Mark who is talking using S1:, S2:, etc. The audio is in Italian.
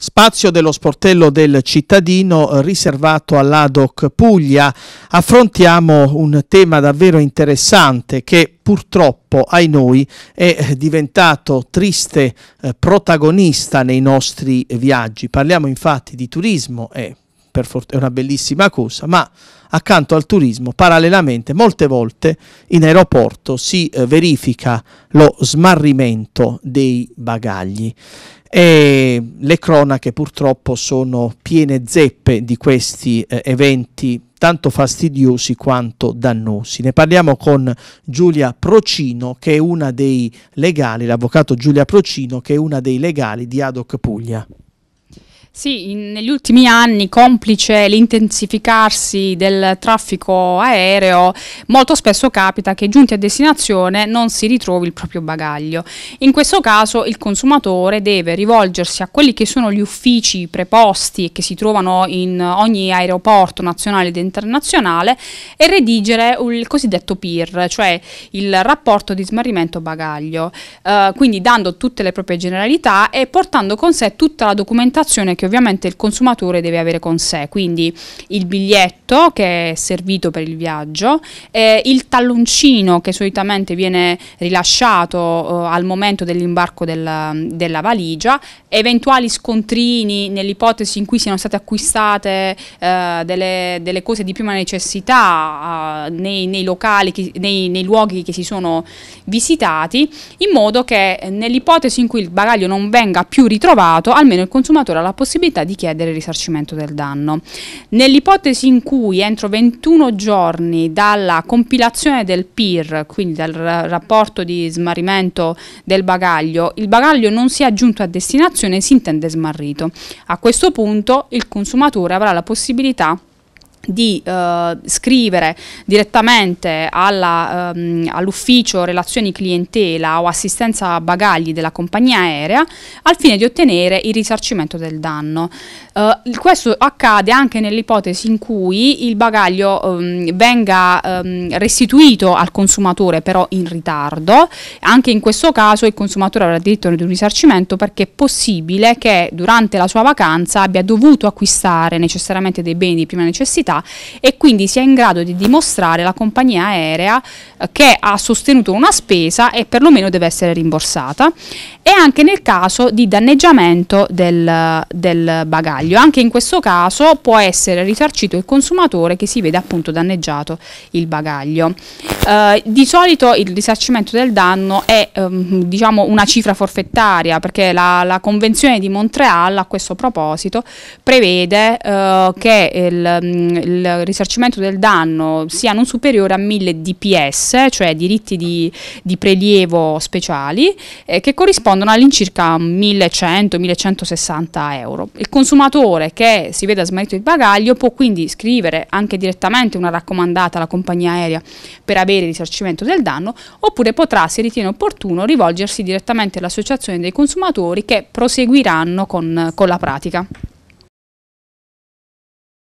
S1: Spazio dello sportello del cittadino eh, riservato all'ADOC Puglia. Affrontiamo un tema davvero interessante che purtroppo, ai noi, è eh, diventato triste eh, protagonista nei nostri viaggi. Parliamo infatti di turismo e per fortuna è una bellissima cosa, ma accanto al turismo, parallelamente, molte volte in aeroporto si eh, verifica lo smarrimento dei bagagli e le cronache purtroppo sono piene zeppe di questi eh, eventi tanto fastidiosi quanto dannosi. Ne parliamo con Giulia Procino, che è una dei legali, l'avvocato Giulia Procino, che è una dei legali di Adoc Puglia.
S2: Sì, in, negli ultimi anni, complice l'intensificarsi del traffico aereo, molto spesso capita che giunti a destinazione non si ritrovi il proprio bagaglio. In questo caso il consumatore deve rivolgersi a quelli che sono gli uffici preposti e che si trovano in ogni aeroporto nazionale ed internazionale e redigere il cosiddetto PIR, cioè il rapporto di smarrimento bagaglio, eh, quindi dando tutte le proprie generalità e portando con sé tutta la documentazione che ovviamente il consumatore deve avere con sé, quindi il biglietto che è servito per il viaggio, eh, il talloncino che solitamente viene rilasciato eh, al momento dell'imbarco della, della, valigia, eventuali scontrini nell'ipotesi in cui siano state acquistate eh, delle, delle, cose di prima necessità nei, nei, locali, che, nei, nei luoghi che si sono visitati, in modo che nell'ipotesi in cui il bagaglio non venga più ritrovato, almeno il consumatore ha la possibilità possibilità di chiedere il risarcimento del danno. Nell'ipotesi in cui entro 21 giorni dalla compilazione del PIR, quindi dal rapporto di smarrimento del bagaglio, il bagaglio non sia giunto a destinazione si intende smarrito. A questo punto il consumatore avrà la possibilità di uh, scrivere direttamente alla, um, all'ufficio relazioni clientela o assistenza bagagli della compagnia aerea al fine di ottenere il risarcimento del danno. Uh, questo accade anche nell'ipotesi in cui il bagaglio um, venga um, restituito al consumatore però in ritardo, anche in questo caso il consumatore avrà diritto ad un risarcimento perché è possibile che durante la sua vacanza abbia dovuto acquistare necessariamente dei beni di prima necessità società e quindi sia in grado di dimostrare la compagnia aerea eh, che ha sostenuto una spesa e perlomeno deve essere rimborsata e anche nel caso di danneggiamento del, del bagaglio. Anche in questo caso può essere risarcito il consumatore che si vede appunto danneggiato il bagaglio. Eh, di solito il risarcimento del danno è ehm, diciamo una cifra forfettaria perché la, la, Convenzione di Montreal a questo proposito prevede eh, che il, mm, il risarcimento del danno sia non superiore a 1000 DPS, cioè diritti di, di prelievo speciali, eh, che corrispondono all'incirca 1100-1160 euro. Il consumatore che si veda smarrito il bagaglio può quindi scrivere anche direttamente una raccomandata alla compagnia aerea per avere il risarcimento del danno, oppure potrà, se ritiene opportuno, rivolgersi direttamente all'associazione dei consumatori
S1: che proseguiranno con, con la pratica.